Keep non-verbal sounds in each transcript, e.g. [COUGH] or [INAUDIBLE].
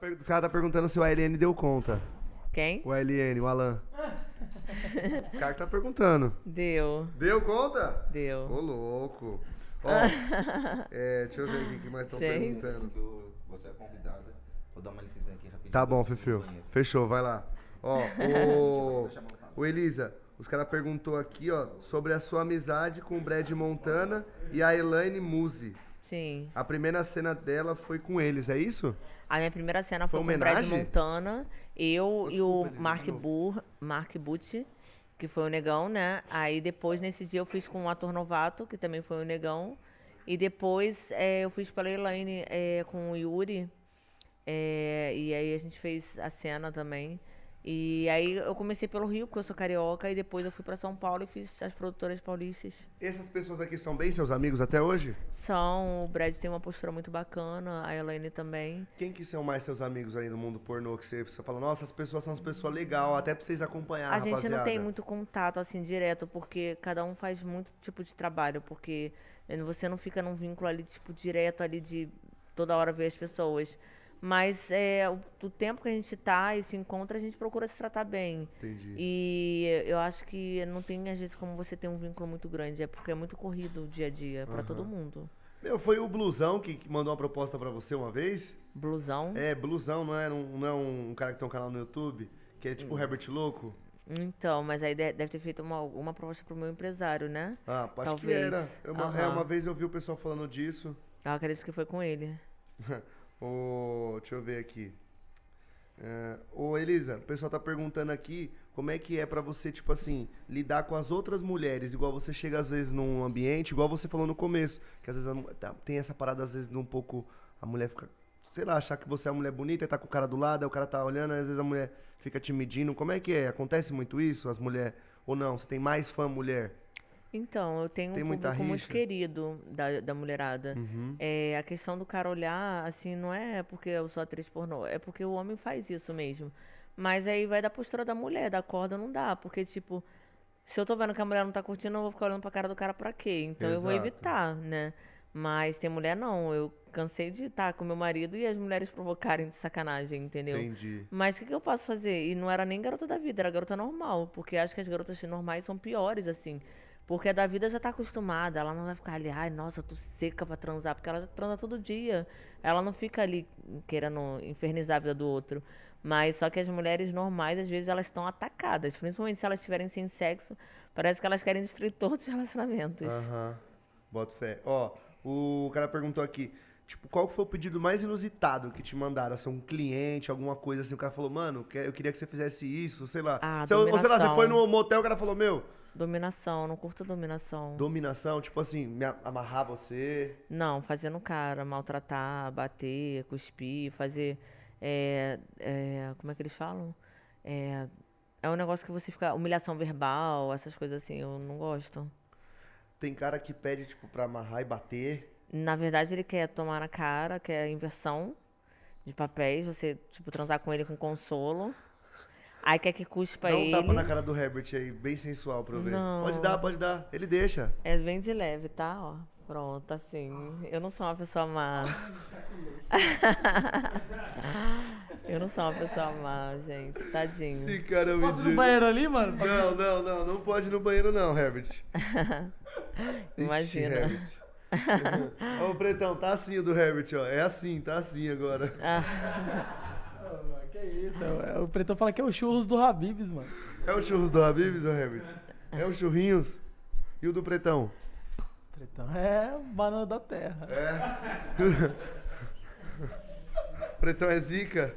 Os caras tá perguntando se o ALN deu conta. Quem? O ALN, o Alan. [LAUGHS] Os caras que tá perguntando. Deu. Deu conta? Deu. Ô, louco. Ó, [LAUGHS] é, deixa eu ver aqui o que mais estão perguntando. Você é convidada. Vou dar uma licença aqui rapidinho. Tá bom, Fifiu. Fechou, vai lá. Ó, [LAUGHS] o, o Elisa, os caras perguntou aqui, ó, sobre a sua amizade com o Brad Montana e a Elaine Muse. Sim. A primeira cena dela foi com eles, é isso? A minha primeira cena foi, foi com o Brad Montana, eu Desculpa, e o Mark Mark Butti, que foi o Negão, né? Aí depois, nesse dia, eu fiz com um ator novato, que também foi o Negão. E depois é, eu fiz pela Elaine é, com o Yuri. É, e aí a gente fez a cena também. E aí eu comecei pelo Rio, porque eu sou carioca, e depois eu fui para São Paulo e fiz as produtoras paulistas. Essas pessoas aqui são bem seus amigos até hoje? São, o Brad tem uma postura muito bacana, a Elaine também. Quem que são mais seus amigos aí no mundo pornô, que você, você fala, nossa, as pessoas são as pessoas legal, até pra vocês acompanhar, A rapaziada. gente não tem muito contato, assim, direto, porque cada um faz muito tipo de trabalho, porque você não fica num vínculo ali, tipo, direto ali de toda hora ver as pessoas. Mas é, o, do tempo que a gente está e se encontra, a gente procura se tratar bem. Entendi. E eu acho que não tem, às vezes, como você ter um vínculo muito grande. É porque é muito corrido o dia a dia para uhum. todo mundo. Meu, foi o Blusão que mandou uma proposta para você uma vez? Blusão? É, Blusão, não é, não, não é um cara que tem um canal no YouTube? Que é tipo hum. Herbert Louco? Então, mas aí deve ter feito uma, uma proposta pro meu empresário, né? Ah, acho Talvez. que era. Uma, uhum. é, uma vez eu vi o pessoal falando disso. Ah, acredito que foi com ele. [LAUGHS] O deixa eu ver aqui. Uh, ô Elisa, o pessoal tá perguntando aqui como é que é para você, tipo assim, lidar com as outras mulheres, igual você chega às vezes num ambiente, igual você falou no começo, que às vezes a, tá, tem essa parada, às vezes, de um pouco. A mulher fica, sei lá, achar que você é uma mulher bonita e tá com o cara do lado, aí o cara tá olhando, às vezes a mulher fica te medindo. Como é que é? Acontece muito isso? As mulheres. Ou não? Você tem mais fã mulher? Então, eu tenho Tem um público muito querido da, da mulherada. Uhum. É, a questão do cara olhar, assim, não é porque eu sou atriz pornô, é porque o homem faz isso mesmo. Mas aí vai da postura da mulher, da corda não dá, porque, tipo, se eu tô vendo que a mulher não tá curtindo, eu vou ficar olhando pra cara do cara pra quê? Então Exato. eu vou evitar, né? Mas tem mulher não. Eu cansei de estar tá com meu marido e as mulheres provocarem de sacanagem, entendeu? Entendi. Mas o que, que, eu posso fazer? E não era nem garota da vida, era garota normal. Porque acho que as garotas normais são piores, assim. Porque a da vida já tá acostumada, ela não vai ficar ali, ai, nossa, tô seca pra transar, porque ela já transa todo dia. Ela não fica ali querendo infernizar a vida do outro. Mas só que as mulheres normais, às vezes, elas estão atacadas, principalmente se elas estiverem sem sexo, parece que elas querem destruir todos os relacionamentos. Aham. Uhum. Bota fé. Ó, o cara perguntou aqui, tipo, qual foi o pedido mais inusitado que te mandaram? Assim, um cliente, alguma coisa assim, o cara falou, mano, eu queria que você fizesse isso, sei lá. Ah, você, ou sei lá, você foi no motel, o cara falou, meu, Dominação, não curto dominação. Dominação, tipo assim, amarrar você. Não, fazer no cara, maltratar, bater, cuspir, fazer. É, é, como é que eles falam? É, é um negócio que você fica. Humilhação verbal, essas coisas assim, eu não gosto. Tem cara que pede, tipo, pra amarrar e bater. Na verdade, ele quer tomar na cara, quer inversão de papéis, você, tipo, transar com ele com consolo. Aí quer que cuspa aí. Dá um tapa na cara do Herbert aí, bem sensual pra eu ver. Não. Pode dar, pode dar. Ele deixa. É bem de leve, tá? Ó, pronto, assim. Eu não sou uma pessoa má. [LAUGHS] eu não sou uma pessoa má, gente. Tadinho. Sim, cara é me Posso ir no banheiro ali, mano? Não, não, não. Não pode ir no banheiro, não, Herbert. [LAUGHS] Imagina. Ixi, Herbert. [LAUGHS] Ô, Pretão, tá assim o do Herbert, ó. É assim, tá assim agora. Ah. Que isso? É, o é, Pretão fala que é o churros do Habibs, mano. É o churros do Habibs, ô Remis? É o churrinhos? E o do Pretão? Pretão é banana da terra. É. pretão é zica.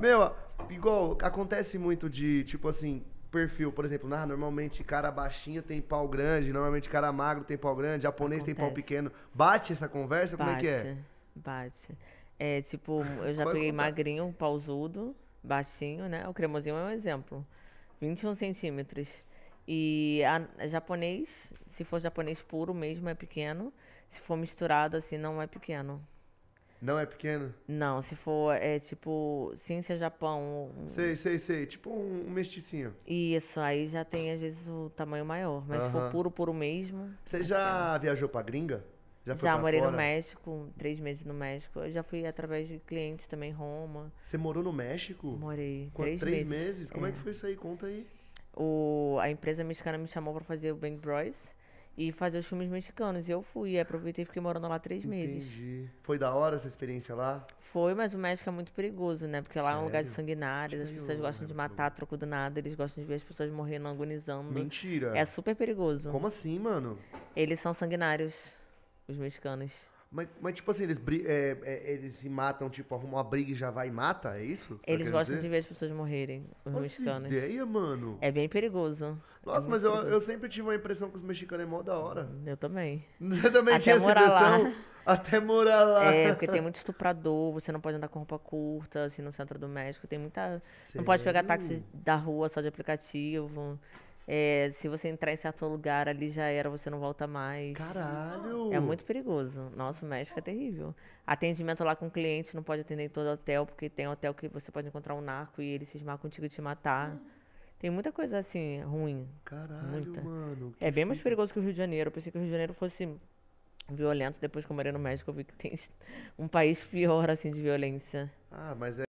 Meu, igual acontece muito de, tipo assim, perfil, por exemplo, normalmente cara baixinho tem pau grande, normalmente cara magro tem pau grande, japonês Acontece. tem pau pequeno. Bate essa conversa? Bate, como é que é? Bate. É, tipo, eu já peguei contar. magrinho, pausudo, baixinho, né? O cremosinho é um exemplo. 21 centímetros. E a, a japonês, se for japonês puro mesmo, é pequeno. Se for misturado, assim, não é pequeno. Não é pequeno? Não, se for, é tipo, ciência é Japão. Um... Sei, sei, sei. Tipo um, um mesticinho. Isso, aí já tem, às vezes, o tamanho maior. Mas uh -huh. se for puro, puro mesmo. Você é já pequeno. viajou pra gringa? Já, já morei fora? no México, três meses no México. Eu já fui através de clientes também em Roma. Você morou no México? Morei. Com três, três meses. meses? Como é. é. que foi isso aí? Conta aí. O, a empresa mexicana me chamou para fazer o Band Bros e fazer os filmes mexicanos. E eu fui, aproveitei e fiquei morando lá três Entendi. meses. Entendi. Foi da hora essa experiência lá? Foi, mas o México é muito perigoso, né? Porque lá Sério? é um lugar de sanguinários, as pessoas gostam de matar troco do nada, eles gostam de ver as pessoas morrendo agonizando. Mentira! É super perigoso. Como assim, mano? Eles são sanguinários os mexicanos. Mas, mas tipo assim, eles, é, é, eles se matam, tipo, arrumam uma briga e já vai e mata? É isso? Tá eles gostam dizer? de ver as pessoas morrerem, os Nossa mexicanos. ideia, mano. É bem perigoso. É Nossa, é mas eu, perigoso. eu sempre tive a impressão que os mexicanos é mó da hora. Hum, eu também. [LAUGHS] Você também Até tinha essa impressão? Lá. Até morar lá. É, porque tem [LAUGHS] muito estuprador, você não pode andar com roupa curta, assim, no centro do México. Tem muita. Sério? Não pode pegar táxi da rua só de aplicativo. É, se você entrar em certo lugar, ali já era, você não volta mais. Caralho! É muito perigoso. Nossa, o México é terrível. Atendimento lá com cliente, não pode atender em todo hotel, porque tem hotel que você pode encontrar um narco e ele cismar contigo e te matar. Hum. Tem muita coisa assim, ruim. Caralho, muita. mano. É bem mais perigoso que o Rio de Janeiro. Eu pensei que o Rio de Janeiro fosse violento. Depois que eu morei no México, eu vi que tem [LAUGHS] um país pior, assim, de violência. Ah, mas é.